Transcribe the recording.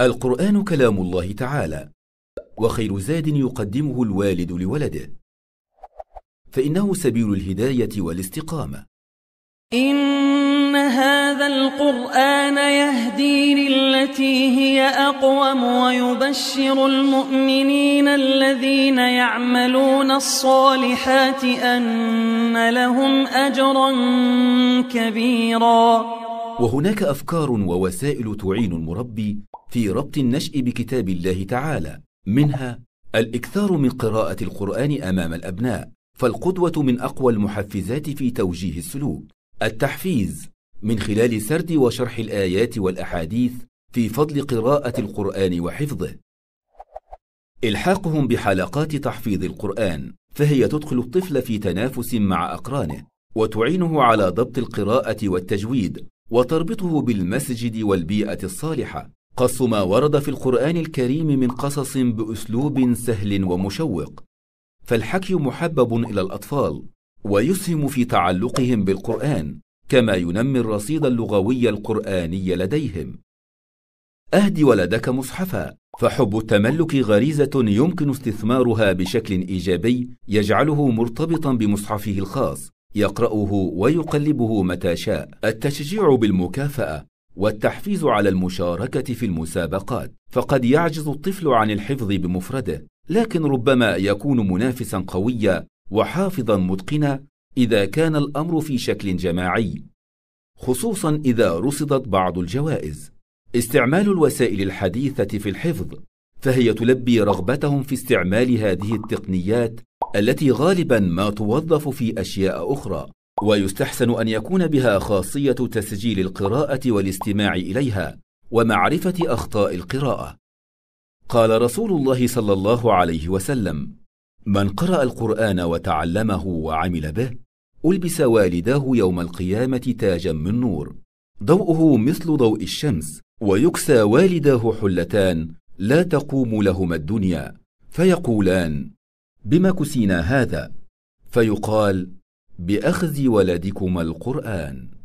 القرآن كلام الله تعالى وخير زاد يقدمه الوالد لولده فإنه سبيل الهداية والاستقامة إن هذا القرآن يهدي للتي هي أقوم ويبشر المؤمنين الذين يعملون الصالحات أن لهم أجرا كبيراً وهناك افكار ووسائل تعين المربي في ربط النشء بكتاب الله تعالى منها الاكثار من قراءه القران امام الابناء فالقدوه من اقوى المحفزات في توجيه السلوك التحفيز من خلال سرد وشرح الايات والاحاديث في فضل قراءه القران وحفظه الحاقهم بحلقات تحفيظ القران فهي تدخل الطفل في تنافس مع اقرانه وتعينه على ضبط القراءه والتجويد وتربطه بالمسجد والبيئة الصالحة قص ما ورد في القرآن الكريم من قصص بأسلوب سهل ومشوق فالحكي محبب إلى الأطفال ويسهم في تعلقهم بالقرآن كما ينمي الرصيد اللغوي القرآني لديهم أهد ولدك مصحفا فحب التملك غريزة يمكن استثمارها بشكل إيجابي يجعله مرتبطا بمصحفه الخاص يقرأه ويقلبه متى شاء التشجيع بالمكافأة والتحفيز على المشاركة في المسابقات فقد يعجز الطفل عن الحفظ بمفرده لكن ربما يكون منافسا قويا وحافظا متقنا إذا كان الأمر في شكل جماعي خصوصا إذا رصدت بعض الجوائز استعمال الوسائل الحديثة في الحفظ فهي تلبي رغبتهم في استعمال هذه التقنيات التي غالبا ما توظف في اشياء اخرى ويستحسن ان يكون بها خاصيه تسجيل القراءه والاستماع اليها ومعرفه اخطاء القراءه قال رسول الله صلى الله عليه وسلم من قرا القران وتعلمه وعمل به البس والداه يوم القيامه تاجا من نور ضوءه مثل ضوء الشمس ويكسى والداه حلتان لا تقوم لهما الدنيا فيقولان بما كسينا هذا فيقال باخذ ولدكما القران